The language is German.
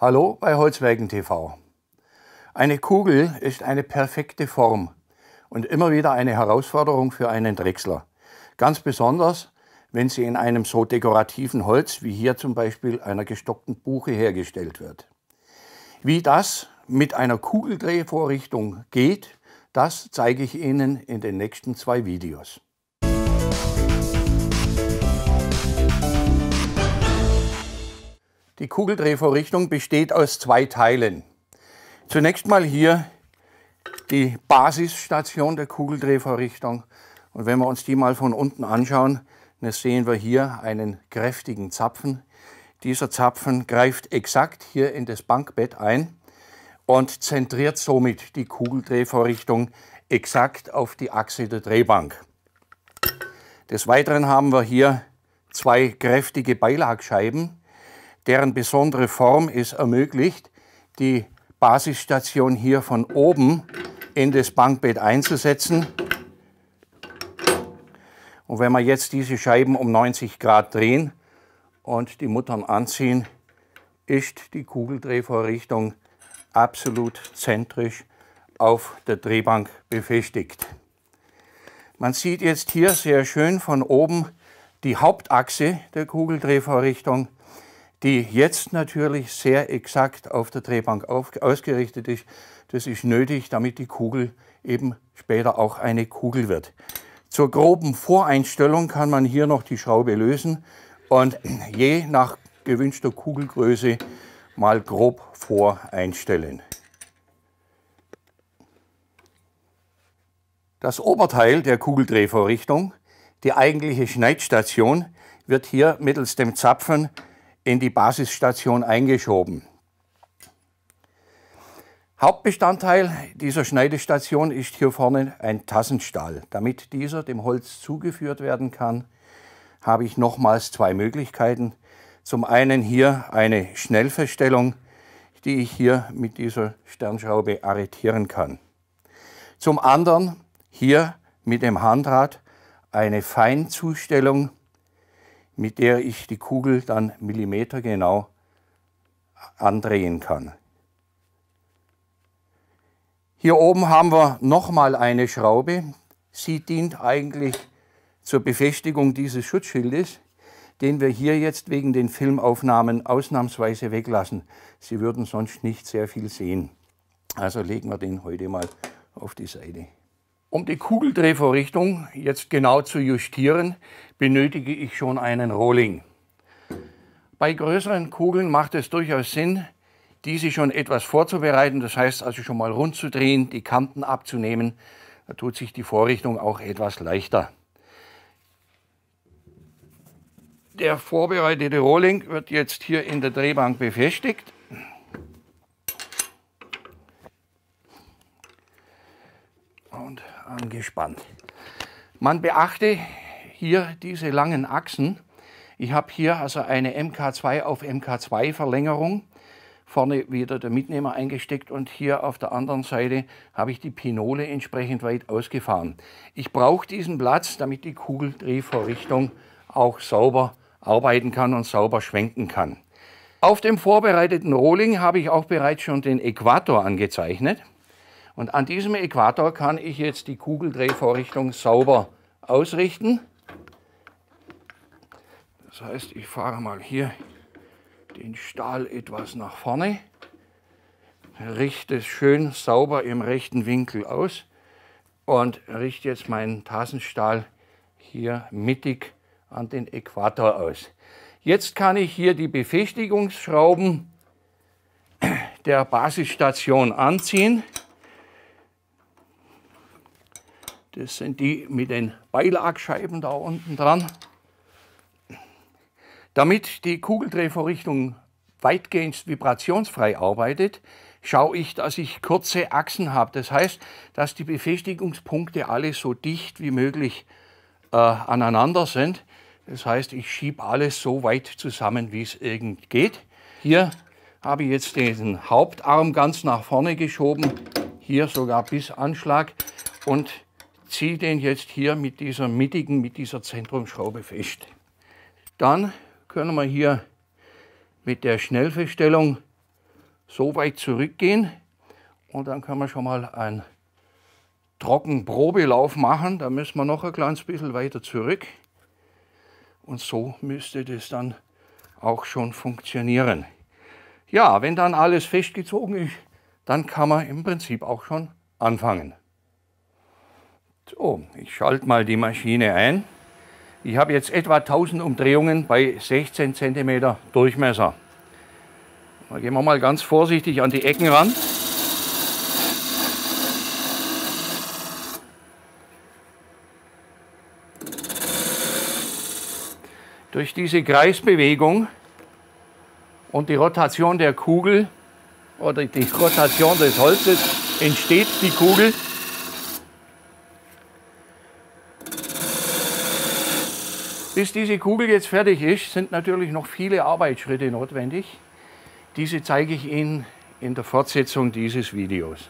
Hallo bei Holzwerken TV. Eine Kugel ist eine perfekte Form und immer wieder eine Herausforderung für einen Drechsler. Ganz besonders, wenn sie in einem so dekorativen Holz wie hier zum Beispiel einer gestockten Buche hergestellt wird. Wie das mit einer Kugeldrehvorrichtung geht, das zeige ich Ihnen in den nächsten zwei Videos. Kugeldrehvorrichtung besteht aus zwei Teilen. Zunächst mal hier die Basisstation der Kugeldrehvorrichtung. Und wenn wir uns die mal von unten anschauen, dann sehen wir hier einen kräftigen Zapfen. Dieser Zapfen greift exakt hier in das Bankbett ein und zentriert somit die Kugeldrehvorrichtung exakt auf die Achse der Drehbank. Des Weiteren haben wir hier zwei kräftige Beilagscheiben, deren besondere Form es ermöglicht, die Basisstation hier von oben in das Bankbett einzusetzen. Und wenn wir jetzt diese Scheiben um 90 Grad drehen und die Muttern anziehen, ist die Kugeldrehvorrichtung absolut zentrisch auf der Drehbank befestigt. Man sieht jetzt hier sehr schön von oben die Hauptachse der Kugeldrehvorrichtung die jetzt natürlich sehr exakt auf der Drehbank auf, ausgerichtet ist. Das ist nötig, damit die Kugel eben später auch eine Kugel wird. Zur groben Voreinstellung kann man hier noch die Schraube lösen und je nach gewünschter Kugelgröße mal grob voreinstellen. Das Oberteil der Kugeldrehvorrichtung, die eigentliche Schneidstation, wird hier mittels dem Zapfen in die Basisstation eingeschoben. Hauptbestandteil dieser Schneidestation ist hier vorne ein Tassenstahl. Damit dieser dem Holz zugeführt werden kann, habe ich nochmals zwei Möglichkeiten. Zum einen hier eine Schnellverstellung, die ich hier mit dieser Sternschraube arretieren kann. Zum anderen hier mit dem Handrad eine Feinzustellung, mit der ich die Kugel dann millimetergenau andrehen kann. Hier oben haben wir nochmal eine Schraube. Sie dient eigentlich zur Befestigung dieses Schutzschildes, den wir hier jetzt wegen den Filmaufnahmen ausnahmsweise weglassen. Sie würden sonst nicht sehr viel sehen. Also legen wir den heute mal auf die Seite. Um die Kugeldrehvorrichtung jetzt genau zu justieren, benötige ich schon einen Rohling. Bei größeren Kugeln macht es durchaus Sinn, diese schon etwas vorzubereiten, das heißt also schon mal rund zu drehen, die Kanten abzunehmen, da tut sich die Vorrichtung auch etwas leichter. Der vorbereitete Rohling wird jetzt hier in der Drehbank befestigt angespannt. Man beachte hier diese langen Achsen. Ich habe hier also eine MK2 auf MK2 Verlängerung. Vorne wieder der Mitnehmer eingesteckt und hier auf der anderen Seite habe ich die Pinole entsprechend weit ausgefahren. Ich brauche diesen Platz, damit die Kugeldrehvorrichtung auch sauber arbeiten kann und sauber schwenken kann. Auf dem vorbereiteten Rohling habe ich auch bereits schon den Äquator angezeichnet. Und an diesem Äquator kann ich jetzt die Kugeldrehvorrichtung sauber ausrichten. Das heißt, ich fahre mal hier den Stahl etwas nach vorne, richte es schön sauber im rechten Winkel aus und richte jetzt meinen Tassenstahl hier mittig an den Äquator aus. Jetzt kann ich hier die Befestigungsschrauben der Basisstation anziehen. Das sind die mit den Beilagscheiben da unten dran. Damit die Kugeldrehvorrichtung weitgehend vibrationsfrei arbeitet, schaue ich, dass ich kurze Achsen habe. Das heißt, dass die Befestigungspunkte alle so dicht wie möglich äh, aneinander sind. Das heißt, ich schiebe alles so weit zusammen, wie es irgend geht. Hier habe ich jetzt den Hauptarm ganz nach vorne geschoben, hier sogar bis Anschlag. Und ziehe den jetzt hier mit dieser mittigen, mit dieser Zentrumschraube fest. Dann können wir hier mit der Schnellfeststellung so weit zurückgehen und dann können wir schon mal einen Trockenprobelauf machen. Da müssen wir noch ein kleines bisschen weiter zurück und so müsste das dann auch schon funktionieren. Ja, wenn dann alles festgezogen ist, dann kann man im Prinzip auch schon anfangen. So, oh, ich schalte mal die Maschine ein. Ich habe jetzt etwa 1000 Umdrehungen bei 16 cm Durchmesser. Da gehen wir mal ganz vorsichtig an die Ecken ran. Durch diese Kreisbewegung und die Rotation der Kugel oder die Rotation des Holzes entsteht die Kugel Bis diese Kugel jetzt fertig ist, sind natürlich noch viele Arbeitsschritte notwendig. Diese zeige ich Ihnen in der Fortsetzung dieses Videos.